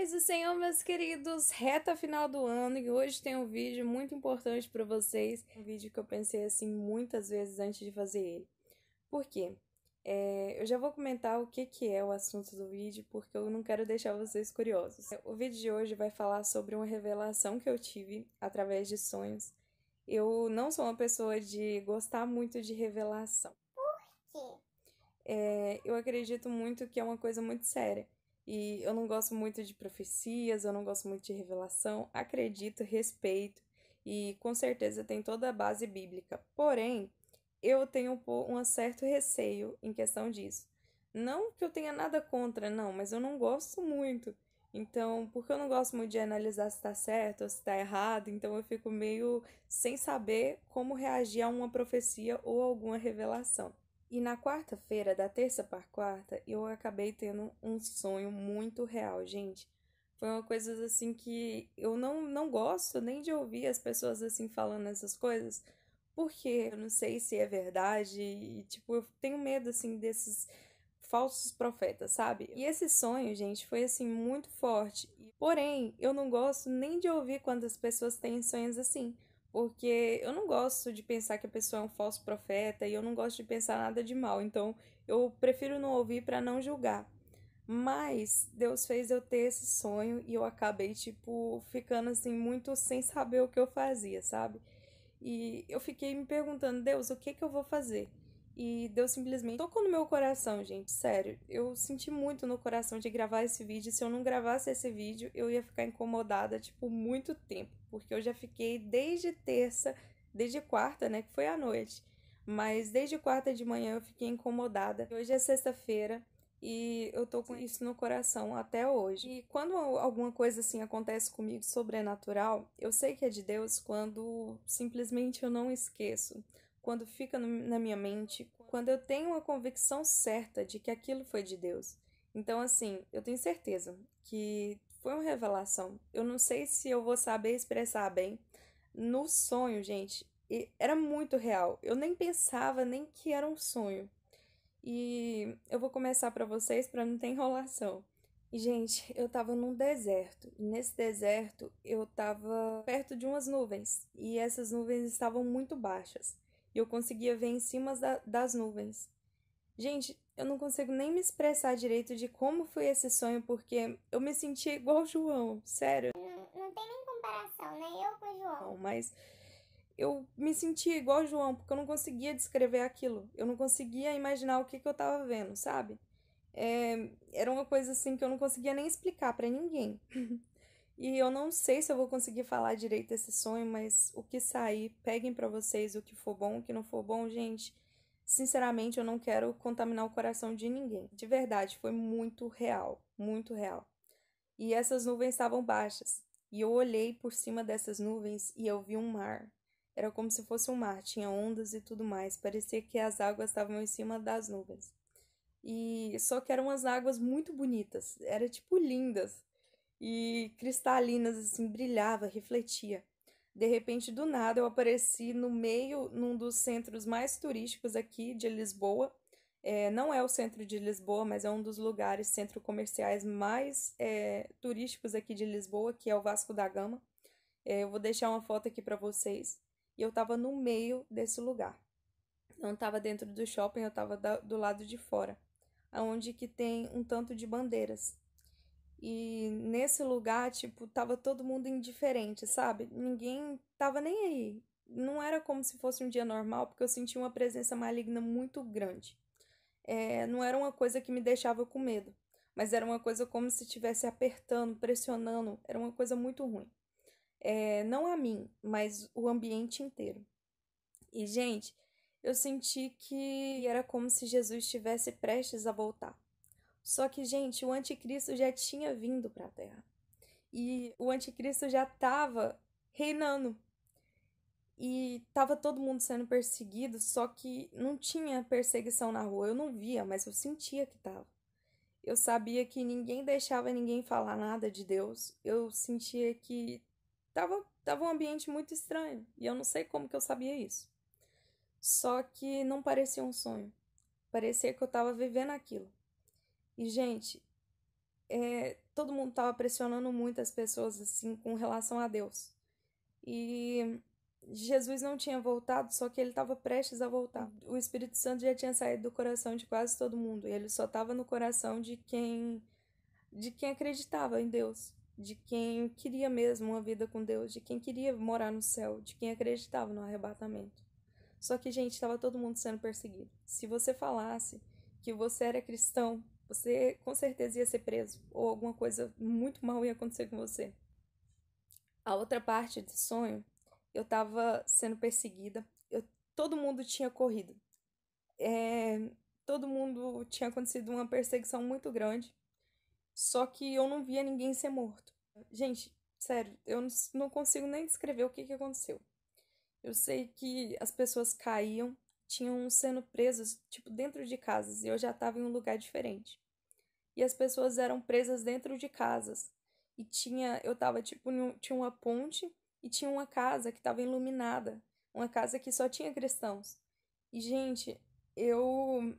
Paz do Senhor, meus queridos, reta final do ano e hoje tem um vídeo muito importante para vocês. Um vídeo que eu pensei assim muitas vezes antes de fazer ele. Por quê? É, eu já vou comentar o que, que é o assunto do vídeo, porque eu não quero deixar vocês curiosos. É, o vídeo de hoje vai falar sobre uma revelação que eu tive através de sonhos. Eu não sou uma pessoa de gostar muito de revelação. Por quê? É, eu acredito muito que é uma coisa muito séria. E eu não gosto muito de profecias, eu não gosto muito de revelação, acredito, respeito e com certeza tem toda a base bíblica. Porém, eu tenho um certo receio em questão disso. Não que eu tenha nada contra, não, mas eu não gosto muito. Então, porque eu não gosto muito de analisar se está certo ou se está errado, então eu fico meio sem saber como reagir a uma profecia ou alguma revelação. E na quarta-feira, da terça para quarta, eu acabei tendo um sonho muito real, gente. Foi uma coisa assim que eu não, não gosto nem de ouvir as pessoas assim falando essas coisas, porque eu não sei se é verdade e, tipo, eu tenho medo assim desses falsos profetas, sabe? E esse sonho, gente, foi assim muito forte. Porém, eu não gosto nem de ouvir quando as pessoas têm sonhos assim porque eu não gosto de pensar que a pessoa é um falso profeta e eu não gosto de pensar nada de mal, então eu prefiro não ouvir para não julgar. Mas Deus fez eu ter esse sonho e eu acabei tipo ficando assim muito sem saber o que eu fazia, sabe? E eu fiquei me perguntando, Deus, o que que eu vou fazer? E Deus simplesmente tocou no meu coração, gente. Sério, eu senti muito no coração de gravar esse vídeo. Se eu não gravasse esse vídeo, eu ia ficar incomodada, tipo, muito tempo. Porque eu já fiquei desde terça, desde quarta, né? Que foi à noite. Mas desde quarta de manhã eu fiquei incomodada. Hoje é sexta-feira e eu tô com isso no coração até hoje. E quando alguma coisa assim acontece comigo sobrenatural, eu sei que é de Deus quando simplesmente eu não esqueço quando fica no, na minha mente, quando eu tenho uma convicção certa de que aquilo foi de Deus. Então, assim, eu tenho certeza que foi uma revelação. Eu não sei se eu vou saber expressar bem. No sonho, gente, era muito real. Eu nem pensava nem que era um sonho. E eu vou começar para vocês para não ter enrolação. E, gente, eu tava num deserto. E nesse deserto eu tava perto de umas nuvens. E essas nuvens estavam muito baixas e eu conseguia ver em cima da, das nuvens. Gente, eu não consigo nem me expressar direito de como foi esse sonho, porque eu me sentia igual o João, sério. Não, não tem nem comparação, né? Eu com o João. Não, mas eu me sentia igual o João, porque eu não conseguia descrever aquilo. Eu não conseguia imaginar o que, que eu tava vendo, sabe? É, era uma coisa assim que eu não conseguia nem explicar para ninguém. E eu não sei se eu vou conseguir falar direito esse sonho, mas o que sair, peguem para vocês o que for bom, o que não for bom, gente. Sinceramente, eu não quero contaminar o coração de ninguém. De verdade, foi muito real, muito real. E essas nuvens estavam baixas. E eu olhei por cima dessas nuvens e eu vi um mar. Era como se fosse um mar, tinha ondas e tudo mais. Parecia que as águas estavam em cima das nuvens. E só que eram umas águas muito bonitas, era tipo lindas e cristalinas, assim, brilhava, refletia. De repente, do nada, eu apareci no meio, num dos centros mais turísticos aqui de Lisboa. É, não é o centro de Lisboa, mas é um dos lugares, centros comerciais mais é, turísticos aqui de Lisboa, que é o Vasco da Gama. É, eu vou deixar uma foto aqui para vocês. E eu estava no meio desse lugar. Não estava dentro do shopping, eu estava do lado de fora, aonde que tem um tanto de bandeiras. E nesse lugar, tipo, tava todo mundo indiferente, sabe? Ninguém tava nem aí. Não era como se fosse um dia normal, porque eu sentia uma presença maligna muito grande. É, não era uma coisa que me deixava com medo, mas era uma coisa como se estivesse apertando, pressionando. Era uma coisa muito ruim. É, não a mim, mas o ambiente inteiro. E, gente, eu senti que era como se Jesus estivesse prestes a voltar. Só que, gente, o anticristo já tinha vindo para a Terra. E o anticristo já estava reinando. E estava todo mundo sendo perseguido, só que não tinha perseguição na rua. Eu não via, mas eu sentia que estava. Eu sabia que ninguém deixava ninguém falar nada de Deus. Eu sentia que tava, tava um ambiente muito estranho. E eu não sei como que eu sabia isso. Só que não parecia um sonho. Parecia que eu estava vivendo aquilo. E, gente, é, todo mundo estava pressionando muito as pessoas assim com relação a Deus. E Jesus não tinha voltado, só que ele estava prestes a voltar. O Espírito Santo já tinha saído do coração de quase todo mundo, ele só estava no coração de quem de quem acreditava em Deus, de quem queria mesmo uma vida com Deus, de quem queria morar no céu, de quem acreditava no arrebatamento. Só que gente, estava todo mundo sendo perseguido. Se você falasse que você era cristão, você com certeza ia ser preso ou alguma coisa muito mal ia acontecer com você. A outra parte do sonho, eu estava sendo perseguida. Eu, todo mundo tinha corrido. É, todo mundo tinha acontecido uma perseguição muito grande. Só que eu não via ninguém ser morto. Gente, sério, eu não consigo nem descrever o que, que aconteceu. Eu sei que as pessoas caíam, tinham sendo presas, tipo, dentro de casas, e eu já estava em um lugar diferente e as pessoas eram presas dentro de casas. E tinha, eu tava tipo, tinha uma ponte e tinha uma casa que estava iluminada, uma casa que só tinha cristãos. E gente, eu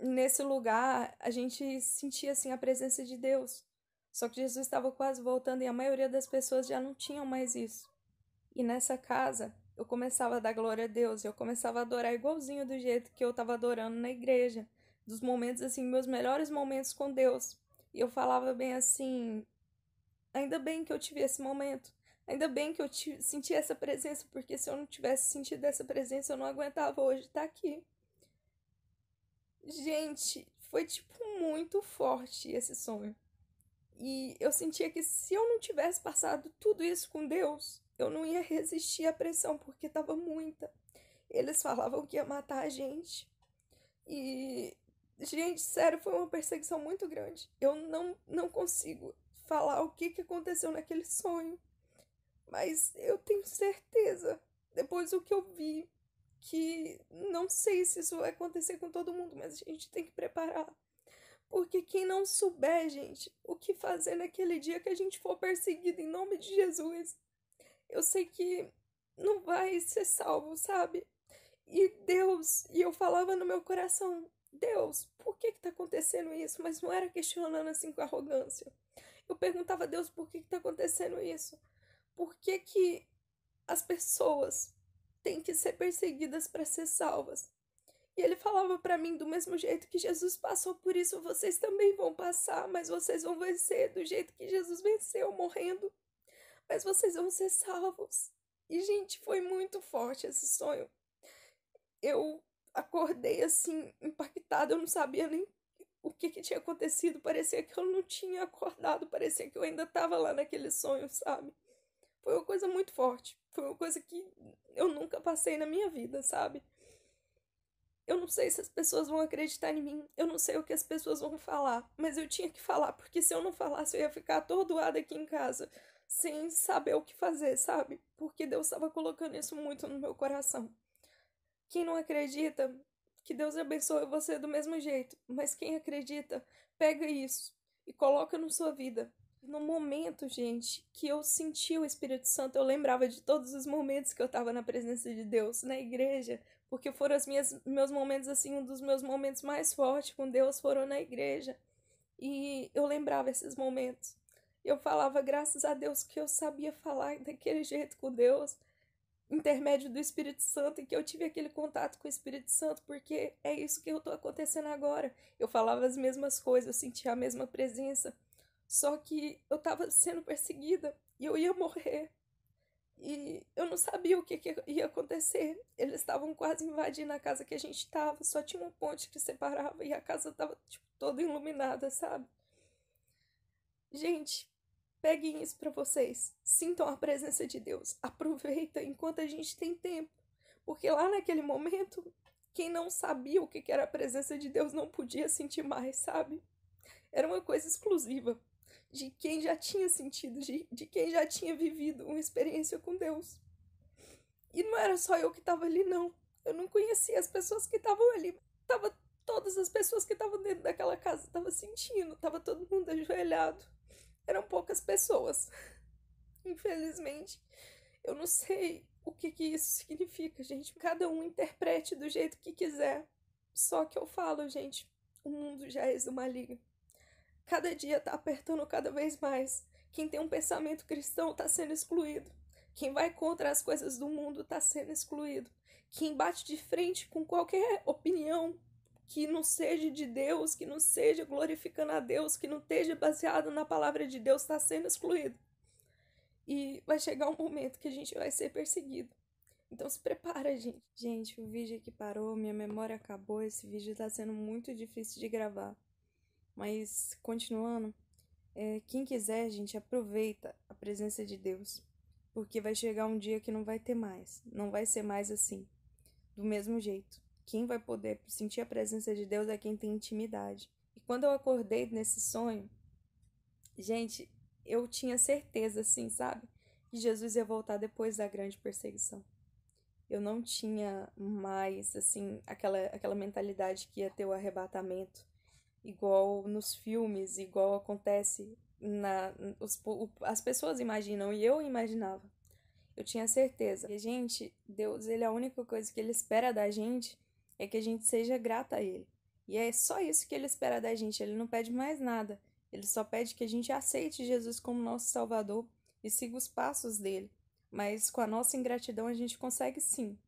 nesse lugar a gente sentia assim a presença de Deus. Só que Jesus estava quase voltando e a maioria das pessoas já não tinham mais isso. E nessa casa eu começava a dar glória a Deus, eu começava a adorar igualzinho do jeito que eu estava adorando na igreja dos momentos assim, meus melhores momentos com Deus. E eu falava bem assim, ainda bem que eu tive esse momento. Ainda bem que eu tive, senti essa presença, porque se eu não tivesse sentido essa presença, eu não aguentava hoje estar tá aqui. Gente, foi tipo muito forte esse sonho. E eu sentia que se eu não tivesse passado tudo isso com Deus, eu não ia resistir à pressão, porque estava muita. Eles falavam que ia matar a gente. E Gente, sério, foi uma perseguição muito grande. Eu não, não consigo falar o que, que aconteceu naquele sonho. Mas eu tenho certeza, depois do que eu vi, que não sei se isso vai acontecer com todo mundo, mas a gente tem que preparar. Porque quem não souber, gente, o que fazer naquele dia que a gente for perseguido em nome de Jesus, eu sei que não vai ser salvo, sabe? E Deus, e eu falava no meu coração, Deus, por que está acontecendo isso? Mas não era questionando assim com arrogância. Eu perguntava a Deus por que está acontecendo isso? Por que, que as pessoas têm que ser perseguidas para ser salvas? E ele falava para mim do mesmo jeito que Jesus passou por isso, vocês também vão passar, mas vocês vão vencer do jeito que Jesus venceu, morrendo. Mas vocês vão ser salvos. E gente, foi muito forte esse sonho. Eu acordei assim, impactada, eu não sabia nem o que, que tinha acontecido, parecia que eu não tinha acordado, parecia que eu ainda estava lá naquele sonho, sabe? Foi uma coisa muito forte, foi uma coisa que eu nunca passei na minha vida, sabe? Eu não sei se as pessoas vão acreditar em mim, eu não sei o que as pessoas vão falar, mas eu tinha que falar, porque se eu não falasse eu ia ficar atordoada aqui em casa, sem saber o que fazer, sabe? Porque Deus estava colocando isso muito no meu coração. Quem não acredita, que Deus abençoe você do mesmo jeito, mas quem acredita, pega isso e coloca na sua vida. No momento, gente, que eu senti o Espírito Santo, eu lembrava de todos os momentos que eu estava na presença de Deus, na igreja, porque foram os meus momentos, assim, um dos meus momentos mais fortes com Deus foram na igreja. E eu lembrava esses momentos. Eu falava, graças a Deus, que eu sabia falar daquele jeito com Deus, intermédio do Espírito Santo e que eu tive aquele contato com o Espírito Santo, porque é isso que eu estou acontecendo agora. Eu falava as mesmas coisas, eu sentia a mesma presença, só que eu estava sendo perseguida e eu ia morrer. E eu não sabia o que, que ia acontecer. Eles estavam quase invadindo a casa que a gente estava, só tinha uma ponte que separava e a casa estava tipo, toda iluminada, sabe? Gente, Peguem isso para vocês. Sintam a presença de Deus. Aproveita enquanto a gente tem tempo. Porque lá naquele momento, quem não sabia o que era a presença de Deus não podia sentir mais, sabe? Era uma coisa exclusiva de quem já tinha sentido, de, de quem já tinha vivido uma experiência com Deus. E não era só eu que estava ali, não. Eu não conhecia as pessoas que estavam ali. Tava todas as pessoas que estavam dentro daquela casa, tava sentindo, tava todo mundo ajoelhado eram poucas pessoas. Infelizmente, eu não sei o que, que isso significa, gente. Cada um interprete do jeito que quiser. Só que eu falo, gente, o mundo já é do maligno. Cada dia tá apertando cada vez mais. Quem tem um pensamento cristão tá sendo excluído. Quem vai contra as coisas do mundo tá sendo excluído. Quem bate de frente com qualquer opinião que não seja de Deus, que não seja glorificando a Deus, que não esteja baseado na palavra de Deus, está sendo excluído. E vai chegar um momento que a gente vai ser perseguido. Então se prepara, gente. Gente, o vídeo aqui parou, minha memória acabou, esse vídeo está sendo muito difícil de gravar. Mas, continuando, é, quem quiser, gente, aproveita a presença de Deus. Porque vai chegar um dia que não vai ter mais. Não vai ser mais assim. Do mesmo jeito. Quem vai poder sentir a presença de Deus é quem tem intimidade. E quando eu acordei nesse sonho, gente, eu tinha certeza, assim, sabe? Que Jesus ia voltar depois da grande perseguição. Eu não tinha mais, assim, aquela, aquela mentalidade que ia ter o arrebatamento, igual nos filmes, igual acontece na. Os, as pessoas imaginam, e eu imaginava. Eu tinha certeza. E, gente, Deus, ele é a única coisa que ele espera da gente é que a gente seja grata a Ele. E é só isso que Ele espera da gente, Ele não pede mais nada. Ele só pede que a gente aceite Jesus como nosso Salvador e siga os passos dele. Mas com a nossa ingratidão, a gente consegue sim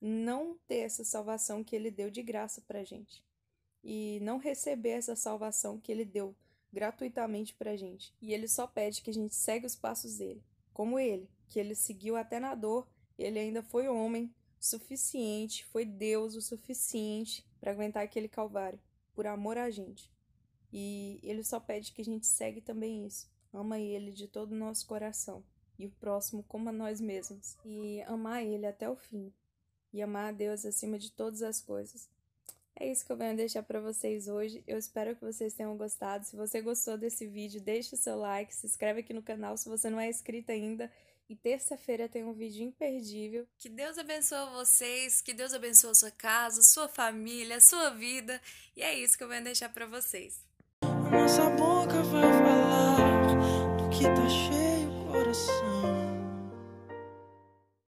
não ter essa salvação que ele deu de graça para gente e não receber essa salvação que ele deu gratuitamente para gente. E ele só pede que a gente segue os passos dele, como ele, que ele seguiu até na dor, ele ainda foi homem, suficiente, foi Deus o suficiente para aguentar aquele calvário, por amor a gente. E ele só pede que a gente segue também isso. Ama ele de todo o nosso coração e o próximo como a nós mesmos e amar ele até o fim e amar a Deus acima de todas as coisas. É isso que eu venho deixar para vocês hoje. Eu espero que vocês tenham gostado. Se você gostou desse vídeo, deixa o seu like, se inscreve aqui no canal se você não é inscrito ainda e terça-feira tem um vídeo imperdível. Que Deus abençoe vocês, que Deus abençoe sua casa, sua família, sua vida. E é isso que eu venho deixar para vocês. nossa boca vai falar do que tá cheio o coração.